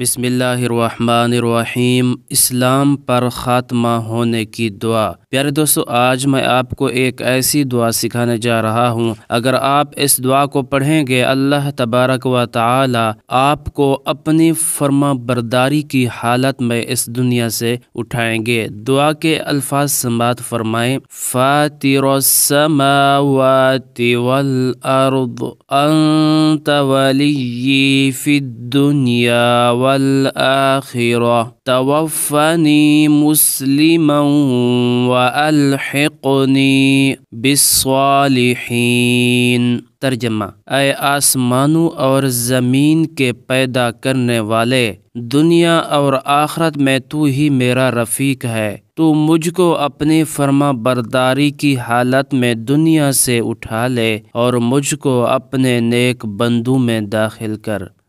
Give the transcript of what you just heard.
بسم اللہ الرحمن الرحیم اسلام پر خاتمہ ہونے کی دعا پیارے دوستو آج میں آپ کو ایک ایسی دعا سکھانے جا رہا ہوں اگر آپ اس دعا کو پڑھیں گے اللہ تبارک و تعالی آپ کو اپنی فرما برداری کی حالت میں اس دنیا سے اٹھائیں گے دعا کے الفاظ سمات فی الدنیا والآخرة توفني مسلما وألحقني بالصالحين ترجمہ اے آسمانوں اور زمین کے پیدا کرنے والے دنیا اور آخرت میں تو ہی میرا رفیق ہے تو مجھ کو اپنی فرما برداری کی حالت میں دنیا سے اٹھا لے اور مجھ کو اپنے نیک بندوں میں داخل کر